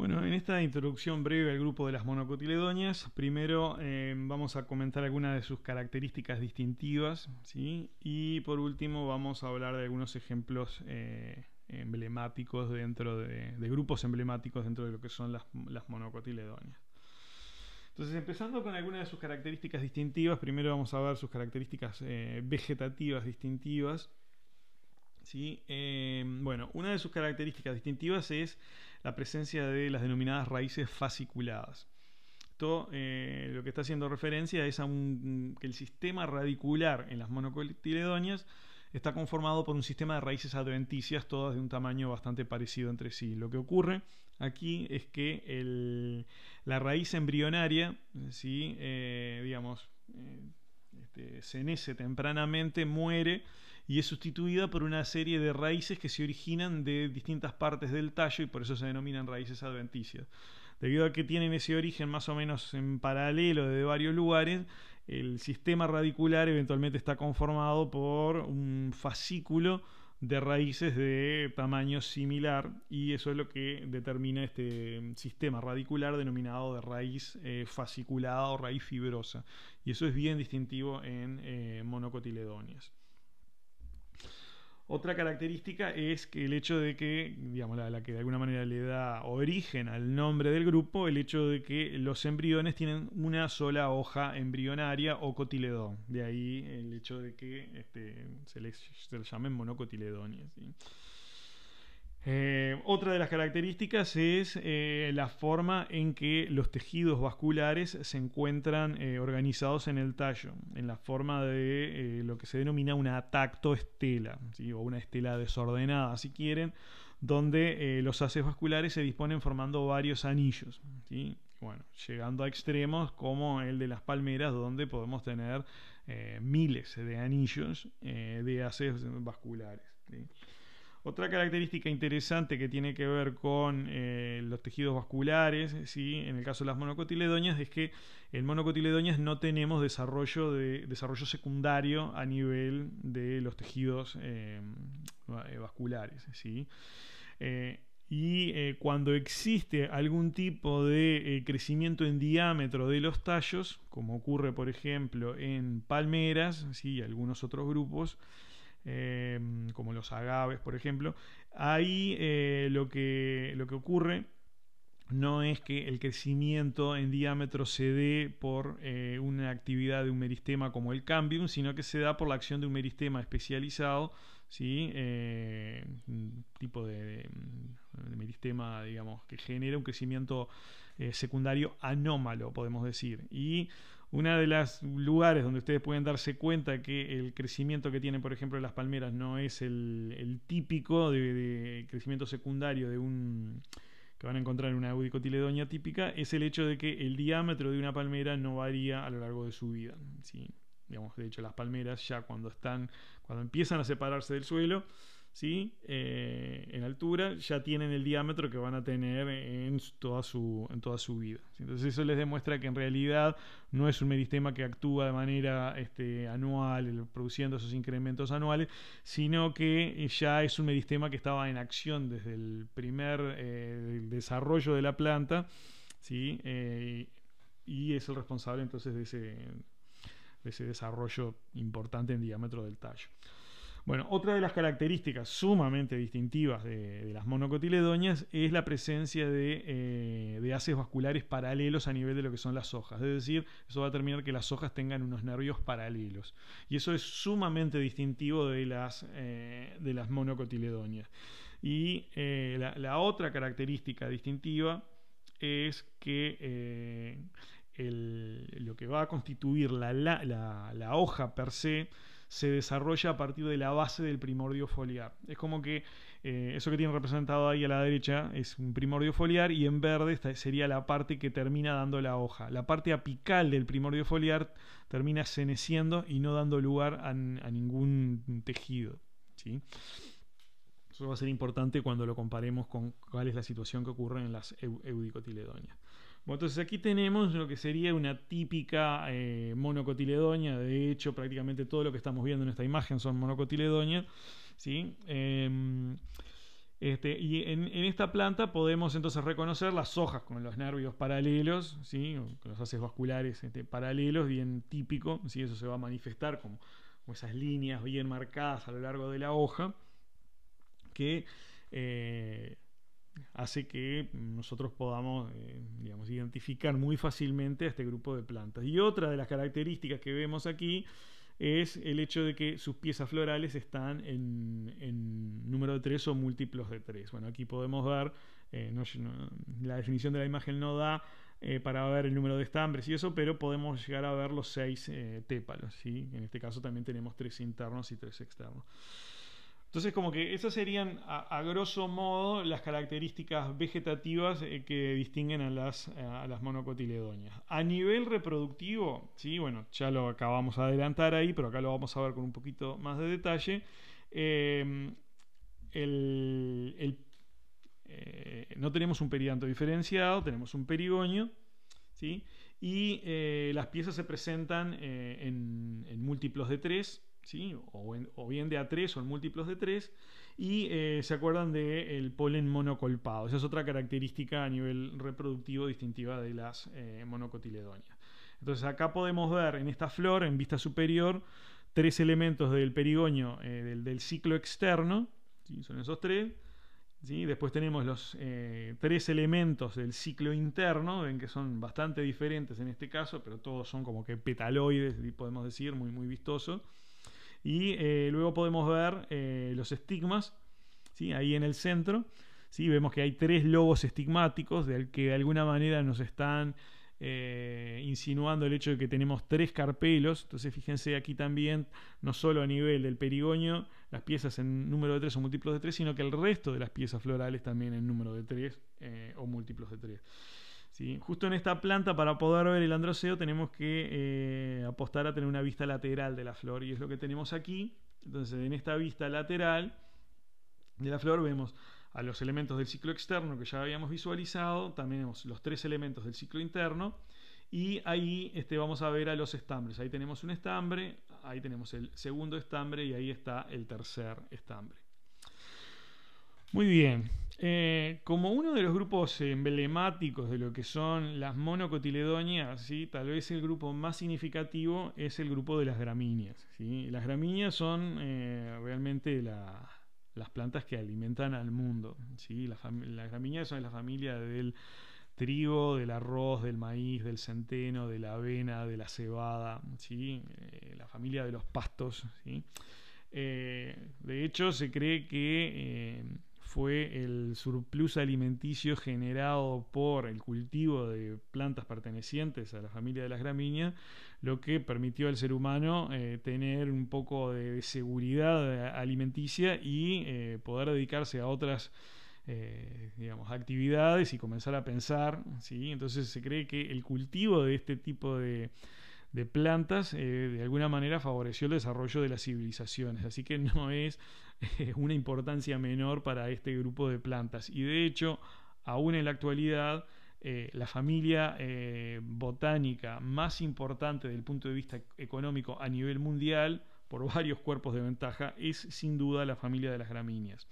Bueno, en esta introducción breve al grupo de las monocotiledonias, primero eh, vamos a comentar algunas de sus características distintivas, y por último vamos a hablar de algunos ejemplos eh, emblemáticos dentro de, de, grupos emblemáticos dentro de lo que son las, las Entonces, empezando con algunas de sus características distintivas, primero vamos a ver sus características eh, vegetativas distintivas. ¿sí? Eh, bueno, una de sus características distintivas es la presencia de las denominadas raíces fasciculadas. Esto eh, lo que está haciendo referencia es a un, que el sistema radicular en las monocotiledóneas está conformado por un sistema de raíces adventicias, todas de un tamaño bastante parecido entre sí. Lo que ocurre aquí es que la raíz embrionaria, ¿sí? Eh, digamos, este, se nece tempranamente, muere y es sustituida por una serie de raíces que se originan de distintas partes del tallo y por eso se denominan raíces adventicias. Debido a que tienen ese origen más o menos en paralelo de varios lugares, el sistema radicular eventualmente está conformado por un fascículo de raíces de tamaño similar y eso es lo que determina este sistema radicular denominado de raíz eh, fasciculada o raíz fibrosa y eso es bien distintivo en eh, monocotiledonias. Otra característica es que el hecho de que, digamos, la, que de alguna manera le da origen al nombre del grupo, el hecho de que los embriones tienen una sola hoja embrionaria o cotiledón. De ahí el hecho de que este, se, les, se monocotiledón. llamen monocotiledones. Eh, otra de las características es eh, la forma en que los tejidos vasculares se encuentran eh, organizados en el tallo, en la forma de lo que se denomina una tactoestela, ¿sí? o una estela desordenada, si quieren, donde los haces vasculares se disponen formando varios anillos. Bueno, llegando a extremos como el de las palmeras, donde podemos tener miles de anillos de haces vasculares. Otra característica interesante que tiene que ver con eh, los tejidos vasculares, ¿sí? en el caso de las monocotiledoñas, es que en monocotiledoñas no tenemos desarrollo, de, desarrollo secundario a nivel de los tejidos eh, eh, vasculares. y cuando existe algún tipo de crecimiento en diámetro de los tallos, como ocurre por ejemplo en palmeras y algunos otros grupos, Em, como los agaves, por ejemplo, ahí eh, lo, que, lo que ocurre no es que el crecimiento en diámetro se dé por eh, una actividad de un meristema como el cambium, sino que se da por la acción de un meristema especializado, ¿sí? Eh, un tipo de, meristema, digamos, que genera un crecimiento secundario anómalo, podemos decir. Y una de las lugares donde ustedes pueden darse cuenta que el crecimiento que tienen, por ejemplo, las palmeras no es el, típico de, crecimiento secundario de un que van a encontrar en una eudicotiledonia típica, es el hecho de que el diámetro de una palmera no varía a lo largo de su vida. de hecho, las palmeras ya cuando están, cuando empiezan a separarse del suelo, ¿sí? Eh, en altura, ya tienen el diámetro que van a tener en toda su, en toda su vida. Entonces eso les demuestra que en realidad no es un meristema que actúa de manera este, anual, produciendo esos incrementos anuales, sino que ya es un meristema que estaba en acción desde el primer eh, desarrollo de la planta, ¿sí? Eh, y es el responsable entonces de ese, de ese desarrollo importante en diámetro del tallo. Bueno, otra de las características sumamente distintivas de, las monocotiledoñas es la presencia de, haces eh, vasculares paralelos a nivel de lo que son las hojas. Es decir, eso va a determinar que las hojas tengan unos nervios paralelos. Y eso es sumamente distintivo de las, eh, de las Y eh, la, otra característica distintiva es que eh, lo que va a constituir la, la hoja per se se desarrolla a partir de la base del primordio foliar. Es como que eh, eso que tienen representado ahí a la derecha es un primordio foliar y en verde sería la parte que termina dando la hoja. La parte apical del primordio foliar termina seneciendo y no dando lugar a, ningún tejido. ¿sí? Eso va a ser importante cuando lo comparemos con cuál es la situación que ocurre en las eudicotiledonias. Bueno, entonces aquí tenemos lo que sería una típica eh, monocotiledonia, de hecho prácticamente todo lo que estamos viendo en esta imagen son monocotiledonias, ¿sí? Em, este, y en, esta planta podemos entonces reconocer las hojas con los nervios paralelos, ¿sí? con los haces vasculares este, paralelos, bien típico, ¿sí? eso se va a manifestar como, esas líneas bien marcadas a lo largo de la hoja, que eh, hace que nosotros podamos eh, digamos, identificar muy fácilmente a este grupo de plantas. Y otra de las características que vemos aquí es el hecho de que sus piezas florales están en, número de tres o múltiplos de tres. Bueno, aquí podemos ver, eh, no, la definición de la imagen no da eh, para ver el número de estambres y eso, pero podemos llegar a ver los seis tépalos. ¿sí? En este caso también tenemos tres internos y tres externos. Entonces, como que esas serían, a, grosso modo, las características vegetativas eh, que distinguen a las, eh, a A nivel reproductivo, sí, bueno, ya lo acabamos de adelantar ahí, pero acá lo vamos a ver con un poquito más de detalle. Em, eh, no tenemos un perianto diferenciado, tenemos un perigonio, ¿sí? Y las piezas se presentan en, en múltiplos de tres, o, bien de a tres o en múltiplos de 3, y eh, se acuerdan del polen monocolpado. Esa es otra característica a nivel reproductivo distintiva de las eh, monocotiledonias. Entonces acá podemos ver en esta flor, en vista superior, tres elementos del perigonio eh, del, ciclo externo, son esos tres. ¿sí? Después tenemos los tres elementos del ciclo interno, ven que son bastante diferentes en este caso, pero todos son como que petaloides, podemos decir, muy, muy vistoso. Y eh, luego podemos ver eh, los estigmas, ¿sí? ahí en el centro. ¿sí? Vemos que hay tres lobos estigmáticos del que de alguna manera nos están eh, insinuando el hecho de que tenemos tres carpelos. Entonces, fíjense aquí también, no solo a nivel del perigonio, las piezas en número de tres o múltiplos de tres, sino que el resto de las piezas florales también en número de tres o múltiplos de tres. Justo en esta planta, para poder ver el androceo, tenemos que eh, apostar a tener una vista lateral de la flor, y es lo que tenemos aquí. Entonces, en esta vista lateral de la flor vemos a los elementos del ciclo externo que ya habíamos visualizado, también vemos los tres elementos del ciclo interno, y ahí este, vamos a ver a los estambres. Ahí tenemos un estambre, ahí tenemos el segundo estambre y ahí está el tercer estambre. Muy bien, eh, como uno de los grupos emblemáticos de lo que son las monocotiledonias, ¿sí? tal vez el grupo más significativo es el grupo de las gramíneas. ¿sí? Las gramíneas son eh, realmente las plantas que alimentan al mundo. ¿sí? Las, gramíneas son la familia del trigo, del arroz, del maíz, del centeno, de la avena, de la cebada, ¿sí? Eh, la familia de los pastos. de hecho, se cree que fue el surplus alimenticio generado por el cultivo de plantas pertenecientes a la familia de las gramíneas, lo que permitió al ser humano eh, tener un poco de seguridad alimenticia y eh, poder dedicarse a otras eh, digamos, actividades y comenzar a pensar. ¿sí? Entonces se cree que el cultivo de este tipo de, plantas eh, de alguna manera favoreció el desarrollo de las civilizaciones. Así que no es una importancia menor para este grupo de plantas. Y de hecho, aún en la actualidad, eh, la familia eh, botánica más importante desde el punto de vista económico a nivel mundial, por varios cuerpos de ventaja, es sin duda la familia de las gramíneas.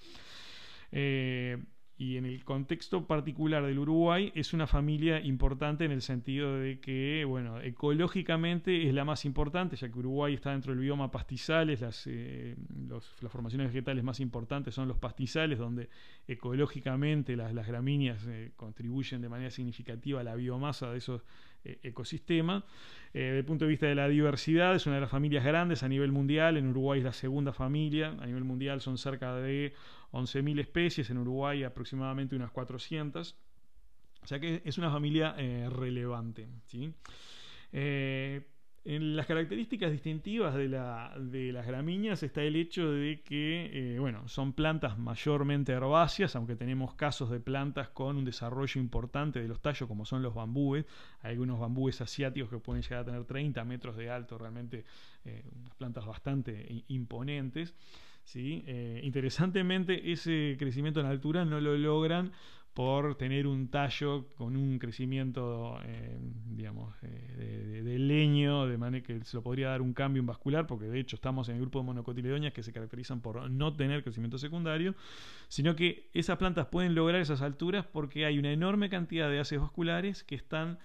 Eh, y en el contexto particular del Uruguay es una familia importante en el sentido de que, bueno, ecológicamente es la más importante, ya que Uruguay está dentro del bioma pastizales, las, eh, las formaciones vegetales más importantes son los pastizales, donde ecológicamente las, gramíneas eh, contribuyen de manera significativa a la biomasa de esos, eh, ecosistema. Eh, desde el punto de vista de la diversidad, es una de las familias grandes a nivel mundial. En Uruguay es la segunda familia. A nivel mundial son cerca de 11.000 especies. En Uruguay aproximadamente unas 400. O sea que es una familia eh, relevante. ¿sí? En las características distintivas de, las gramíneas está el hecho de que, eh, bueno, son plantas mayormente herbáceas, aunque tenemos casos de plantas con un desarrollo importante de los tallos, como son los bambúes. Hay algunos bambúes asiáticos que pueden llegar a tener 30 metros de alto, realmente eh, unas plantas bastante imponentes. Eh, interesantemente, ese crecimiento en altura no lo logran por tener un tallo con un crecimiento, eh, eh, de, leño, de manera que se lo podría dar un cambio en vascular, porque de hecho estamos en el grupo de monocotiledoñas que se caracterizan por no tener crecimiento secundario, sino que esas plantas pueden lograr esas alturas porque hay una enorme cantidad de haces vasculares que están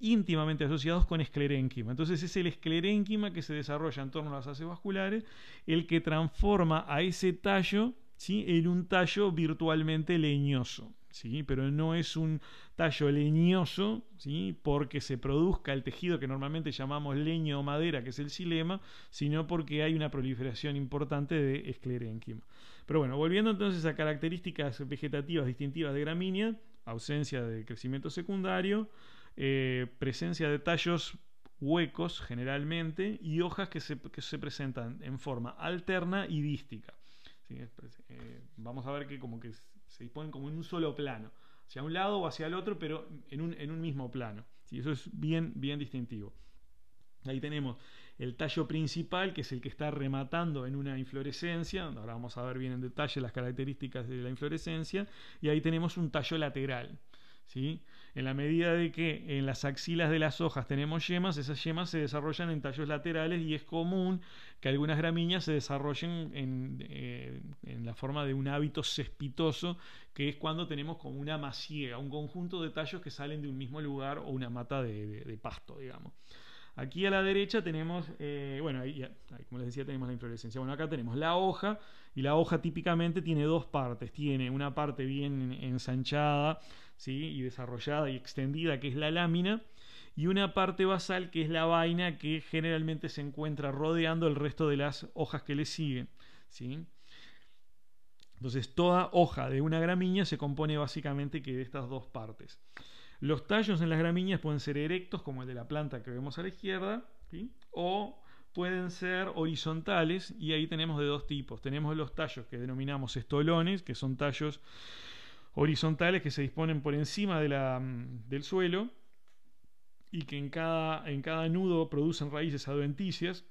íntimamente asociados con esclerénquima. Entonces es el esclerénquima que se desarrolla en torno a las haces vasculares el que transforma a ese tallo en un tallo virtualmente leñoso. ¿sí? pero no es un tallo leñoso, ¿sí? porque se produzca el tejido que normalmente llamamos leño o madera, que es el silema, sino porque hay una proliferación importante de esclerenquima. Pero bueno, volviendo entonces a características vegetativas distintivas de gramínea, ausencia de crecimiento secundario, eh, presencia de tallos huecos generalmente y hojas que se, presentan en forma alterna y dística. Pues, eh, vamos a ver que como que se disponen como en un solo plano, hacia un lado o hacia el otro, pero en un, mismo plano. si Eso es bien, bien distintivo. Ahí tenemos el tallo principal, que es el que está rematando en una inflorescencia. Ahora vamos a ver bien en detalle las características de la inflorescencia. Y ahí tenemos un tallo lateral. En la medida de que en las axilas de las hojas tenemos yemas, esas yemas se desarrollan en tallos laterales y es común que algunas gramíneas se desarrollen en, eh, la forma de un hábito cespitoso, que es cuando tenemos como una maciega un conjunto de tallos que salen de un mismo lugar o una mata de, pasto, digamos. Aquí a la derecha tenemos, eh, bueno, como les decía, tenemos la inflorescencia. Bueno, acá tenemos la hoja, y la hoja típicamente tiene dos partes. Tiene una parte bien ensanchada, y desarrollada y extendida que es la lámina, y una parte basal que es la vaina que generalmente se encuentra rodeando el resto de las hojas que le siguen. ¿sí? Entonces toda hoja de una gramínea se compone básicamente que de estas dos partes. Los tallos en las gramíneas pueden ser erectos, como el de la planta que vemos a la izquierda, o pueden ser horizontales, y ahí tenemos de dos tipos. Tenemos los tallos que denominamos estolones, que son tallos horizontales que se disponen por encima mm, del suelo y que en cada, nudo producen raíces adventicias.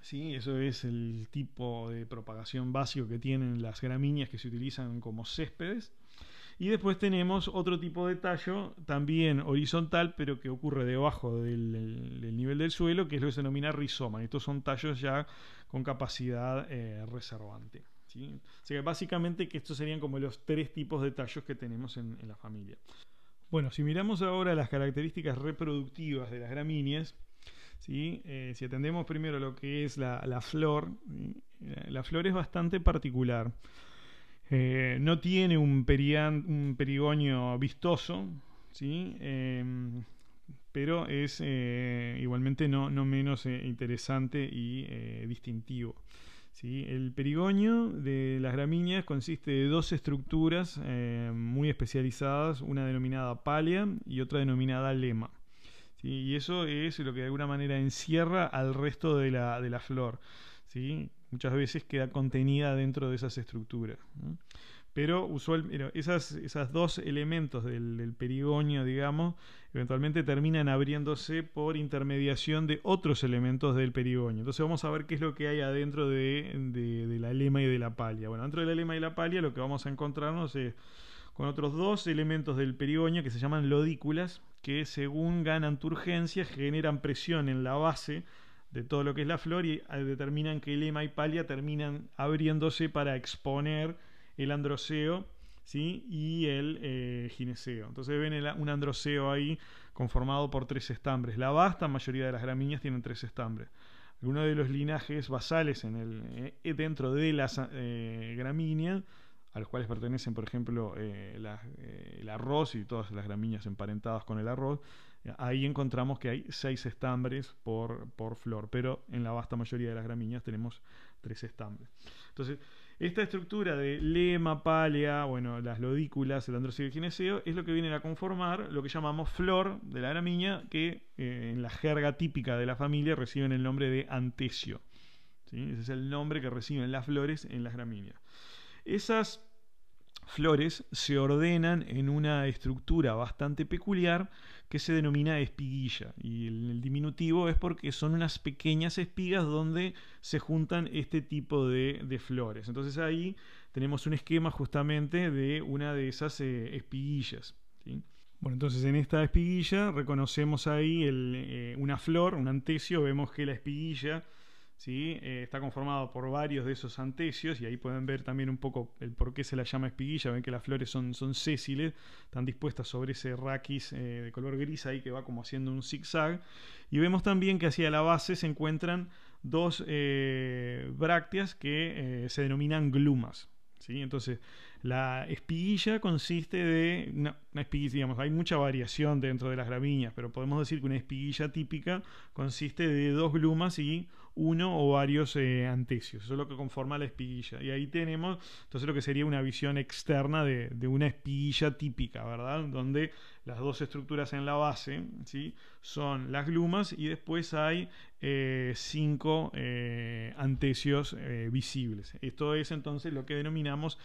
Sí, eso es el tipo de propagación básico que tienen las gramíneas que se utilizan como céspedes. Y después tenemos otro tipo de tallo, también horizontal, pero que ocurre debajo del, nivel del suelo, que es lo que se denomina rizoma. Estos son tallos ya con capacidad eh, reservante. O sea, básicamente que estos serían como los tres tipos de tallos que tenemos en, la familia. Bueno, si miramos ahora las características reproductivas de las gramíneas, eh, si atendemos primero lo que es la, flor, la flor es bastante particular. Eh, no tiene un, perian, un perigonio vistoso, ¿sí? Em, pero es eh, igualmente no menos interesante y distintivo. El perigoño de las gramíneas consiste de dos estructuras eh, muy especializadas, una denominada palia y otra denominada lema. Y eso es lo que de alguna manera encierra al resto de la, flor. Muchas veces queda contenida dentro de esas estructuras pero esas, dos elementos del, perigonio, digamos, eventualmente terminan abriéndose por intermediación de otros elementos del perigonio. Entonces vamos a ver qué es lo que hay adentro de, la lema y de la palia. Bueno, dentro de la lema y la palia lo que vamos a encontrarnos es con otros dos elementos del perigonio que se llaman lodículas, que según ganan turgencia generan presión en la base de todo lo que es la flor y eh, determinan que lema y palia terminan abriéndose para exponer el androceo ¿sí? y el eh, gineceo. Entonces ven un androceo ahí conformado por tres estambres. La vasta mayoría de las gramíneas tienen tres estambres. uno de los linajes basales eh, eh, dentro de las gramíneas, a los cuales pertenecen, por ejemplo, el arroz y todas las gramíneas emparentadas con el arroz, ahí encontramos que hay seis estambres por, por flor, pero en la vasta mayoría de las gramíneas tenemos tres estambres. Entonces, esta estructura de lema, palea, bueno, las lodículas, el androcito y es lo que viene a conformar lo que llamamos flor de la gramínea, que eh, en la jerga típica de la familia reciben el nombre de antecio. Ese es el nombre que reciben las flores en las gramíneas. Esas flores se ordenan en una estructura bastante peculiar que se denomina espiguilla. Y el, diminutivo es porque son unas pequeñas espigas donde se juntan este tipo de, flores. Entonces ahí tenemos un esquema justamente de una de esas eh, espiguillas. Bueno, entonces en esta espiguilla reconocemos ahí eh, una flor, un antecio, vemos que la espiguilla eh, está conformado por varios de esos antecios y ahí pueden ver también un poco el por qué se la llama espiguilla, ven que las flores son, son sésiles, están dispuestas sobre ese raquis eh, de color gris ahí que va como haciendo un zigzag y vemos también que hacia la base se encuentran dos eh, brácteas que se denominan glumas. ¿sí? Entonces, la espiguilla consiste de. digamos, hay mucha variación dentro de las gramíneas, pero podemos decir que una espiguilla típica consiste de dos glumas y uno o varios eh, antecios. Eso es lo que conforma la espiguilla. Y ahí tenemos entonces lo que sería una visión externa de, una espiguilla típica, ¿verdad? Donde las dos estructuras en la base ¿sí? son las glumas y después hay eh, cinco eh, antecios visibles. Esto es entonces lo que denominamos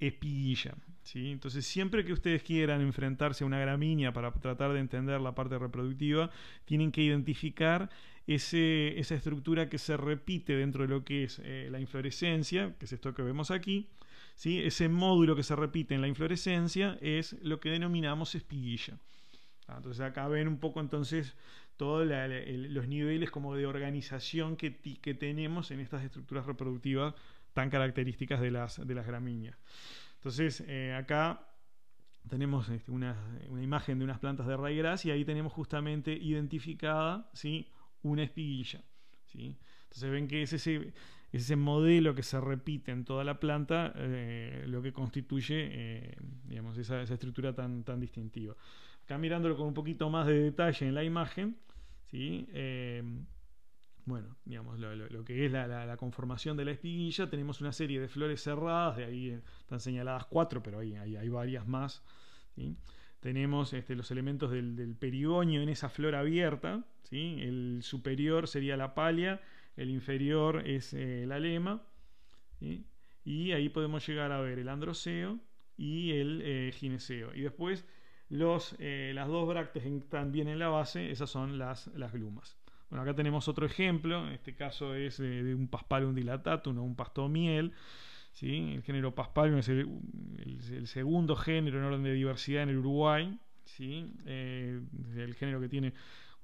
espiguilla. ¿sí? Entonces, siempre que ustedes quieran enfrentarse a una gramínea para tratar de entender la parte reproductiva, tienen que identificar ese, esa estructura que se repite dentro de lo que es eh, la inflorescencia, que es esto que vemos aquí. ¿sí? Ese módulo que se repite en la inflorescencia es lo que denominamos espiguilla. Ah, entonces acá ven un poco entonces todos los niveles como de organización que, que tenemos en estas estructuras reproductivas tan características de las, de las gramíneas. Entonces, eh, acá tenemos este, una, imagen de unas plantas de raigras y ahí tenemos justamente identificada ¿sí? una espiguilla. ¿sí? Entonces ven que es ese, ese, modelo que se repite en toda la planta eh, lo que constituye eh, digamos, esa, esa, estructura tan, tan distintiva. Acá mirándolo con un poquito más de detalle en la imagen, ¿sí? Eh, bueno, digamos, lo, que es la, conformación de la espiguilla, tenemos una serie de flores cerradas, de ahí están señaladas cuatro, pero ahí, hay varias más. Tenemos este, los elementos del, del, perigonio en esa flor abierta, ¿sí? el superior sería la palia, el inferior es eh, la lema, y ahí podemos llegar a ver el androceo y el eh, gineceo. Y después eh, las dos bractes que están bien en la base, esas son las, las glumas. Bueno, acá tenemos otro ejemplo, en este caso es de un Paspalum dilatatum o un pastomiel. ¿sí? El género Paspalum es el, segundo género en orden de diversidad en el Uruguay. ¿sí? Eh, el género que tiene,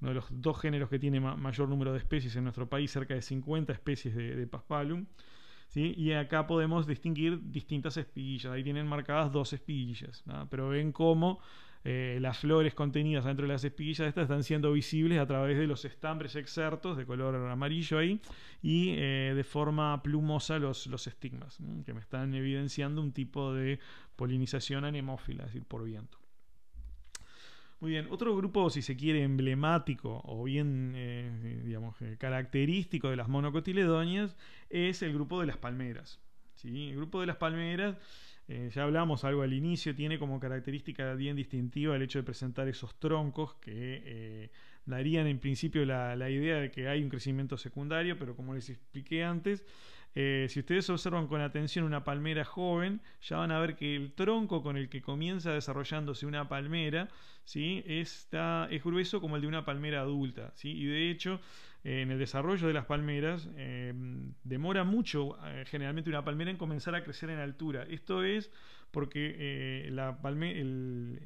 uno de los dos géneros que tiene mayor número de especies en nuestro país, cerca de 50 especies de, Paspalum. ¿Sí? Y acá podemos distinguir distintas espiguillas. Ahí tienen marcadas dos espiguillas. Pero ven cómo eh, las flores contenidas dentro de las espiguillas estas están siendo visibles a través de los estambres exertos de color amarillo ahí y eh, de forma plumosa los, estigmas, que me están evidenciando un tipo de polinización anemófila, es decir, por viento. Muy bien, otro grupo, si se quiere, emblemático o bien, eh, característico de las monocotiledóneas es el grupo de las palmeras. ¿sí? El grupo de las palmeras eh, ya hablamos algo al inicio, tiene como característica bien distintiva el hecho de presentar esos troncos que eh, darían en principio la, idea de que hay un crecimiento secundario, pero como les expliqué antes, eh, si ustedes observan con atención una palmera joven, ya van a ver que el tronco con el que comienza desarrollándose una palmera ¿sí? Está, es grueso como el de una palmera adulta. ¿sí? Y de hecho, eh, en el desarrollo de las palmeras, eh, demora mucho eh, generalmente una palmera en comenzar a crecer en altura. Esto es porque el,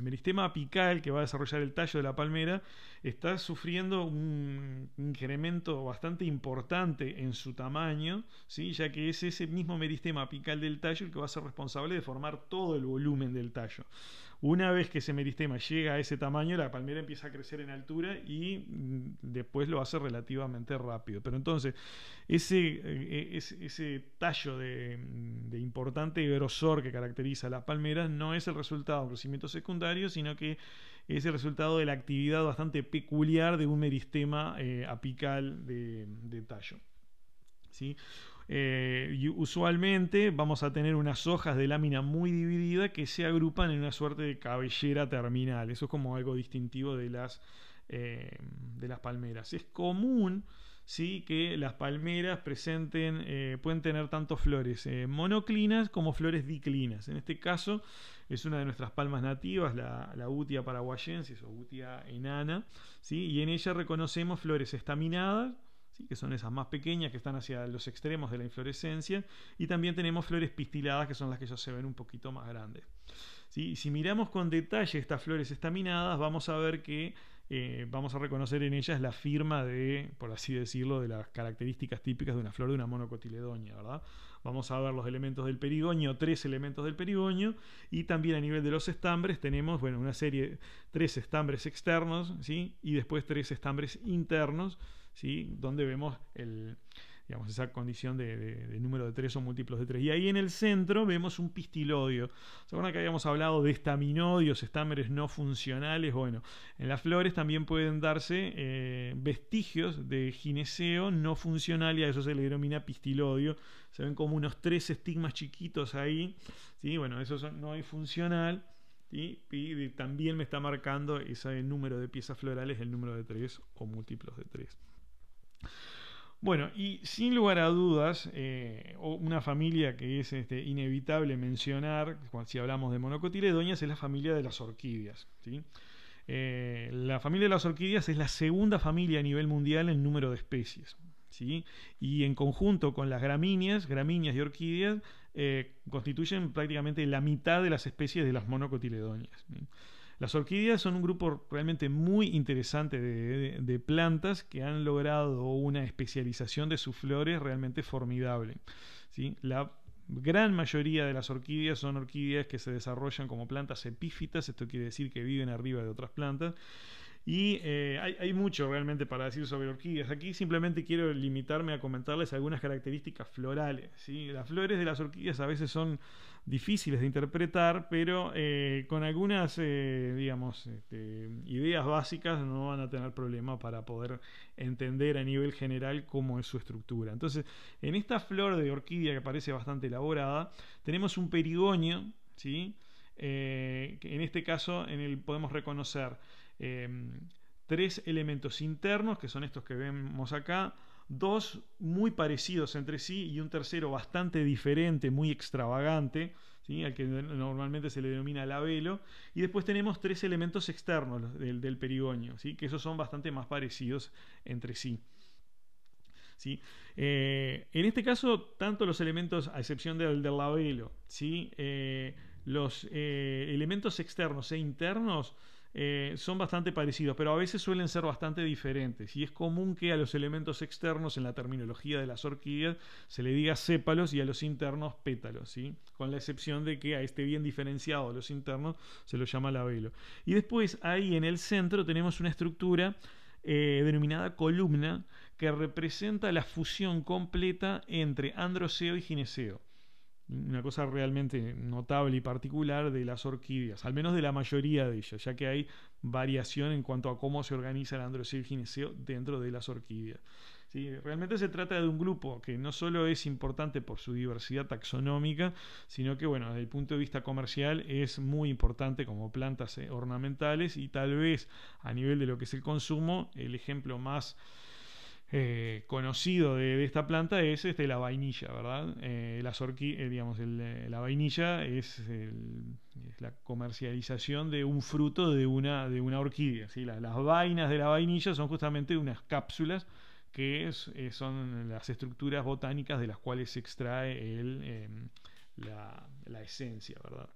meristema apical que va a desarrollar el tallo de la palmera está sufriendo un incremento bastante importante en su tamaño, ¿sí? ya que es ese mismo meristema apical del tallo el que va a ser responsable de formar todo el volumen del tallo. Una vez que ese meristema llega a ese tamaño, la palmera empieza a crecer en altura y mm, después lo hace relativamente rápido. Pero entonces, ese, eh, tallo mm, de, importante grosor que caracteriza a las palmeras no es el resultado de un crecimiento secundario, sino que es el resultado de la actividad bastante peculiar de un meristema eh, apical de, de tallo. ¿sí? Eh, y usualmente vamos a tener unas hojas de lámina muy dividida que se agrupan en una suerte de cabellera terminal. Eso es como algo distintivo de las, eh, de las palmeras. Es común ¿sí? que las palmeras presenten, eh, pueden tener tanto flores monoclinas como flores diclinas. En este caso es una de nuestras palmas nativas, la, la Utia paraguayensis o Utia enana, ¿sí? y en ella reconocemos flores estaminadas que son esas más pequeñas que están hacia los extremos de la inflorescencia, y también tenemos flores pistiladas, que son las que ya se ven un poquito más grandes. Si miramos con detalle estas flores estaminadas, vamos a ver que eh, vamos a reconocer en ellas la firma de, por así decirlo, de las características típicas de una flor de una monocotiledonia, ¿verdad? Vamos a ver los elementos del perigoño, tres elementos del perigoño y también a nivel de los estambres tenemos, bueno, una serie, tres estambres externos, ¿sí? Y después tres estambres internos, donde vemos esa condición de, número de 3 o múltiplos de 3. Y ahí en el centro vemos un pistilodio. ¿Se acuerdan que habíamos hablado de estaminodios, estámeres no funcionales? Bueno, en las flores también pueden darse eh, vestigios de gineceo no funcional y a eso se le denomina pistilodio. Se ven como unos tres estigmas chiquitos ahí. Bueno, eso no es funcional. Y también me está marcando ese número de piezas florales, el número de 3 o múltiplos de 3. Bueno, y sin lugar a dudas, eh, una familia que es este, inevitable mencionar, si hablamos de monocotiledoñas, es la familia de las orquídeas. Eh, la familia de las orquídeas es la segunda familia a nivel mundial en número de especies. Y en conjunto con las gramíneas, gramíneas y orquídeas, eh, constituyen prácticamente la mitad de las especies de las monocotiledoñas. Las orquídeas son un grupo realmente muy interesante de, plantas que han logrado una especialización de sus flores realmente formidable. La gran mayoría de las orquídeas son orquídeas que se desarrollan como plantas epífitas, esto quiere decir que viven arriba de otras plantas y eh, hay, mucho realmente para decir sobre orquídeas. Aquí simplemente quiero limitarme a comentarles algunas características florales. Las flores de las orquídeas a veces son difíciles de interpretar, pero eh, con algunas, eh, digamos, este, ideas básicas no van a tener problema para poder entender a nivel general cómo es su estructura. Entonces, en esta flor de orquídea que parece bastante elaborada, tenemos un perigonio, ¿sí? en este caso en el podemos reconocer Em, tres elementos internos, que son estos que vemos acá, dos muy parecidos entre sí y un tercero bastante diferente, muy extravagante, al que normalmente se le denomina labelo, y después tenemos tres elementos externos del, del ¿sí? que esos son bastante más parecidos entre sí. ¿Sí? Eh, en este caso, tanto los elementos, a excepción del, del labelo, ¿sí? Eh, los eh, elementos externos e internos eh, son bastante parecidos, pero a veces suelen ser bastante diferentes. Y es común que a los elementos externos, en la terminología de las orquídeas, se le diga sépalos y a los internos pétalos, con la excepción de que a este bien diferenciado, a los internos, se lo llama labelo. Y después ahí en el centro tenemos una estructura eh, denominada columna que representa la fusión completa entre androceo y gineceo una cosa realmente notable y particular de las orquídeas, al menos de la mayoría de ellas, ya que hay variación en cuanto a cómo se organiza el gineceo dentro de las orquídeas. realmente se trata de un grupo que no solo es importante por su diversidad taxonómica, sino que, bueno, desde el punto de vista comercial es muy importante como plantas eh, ornamentales y tal vez a nivel de lo que es el consumo, el ejemplo más eh, conocido de, esta planta es este, la vainilla, ¿verdad? Eh, eh, digamos, la vainilla es, la comercialización de un fruto de una, de una orquídea. Las, vainas de la vainilla son justamente unas cápsulas que son las estructuras botánicas de las cuales se extrae em, la, la, esencia, ¿verdad?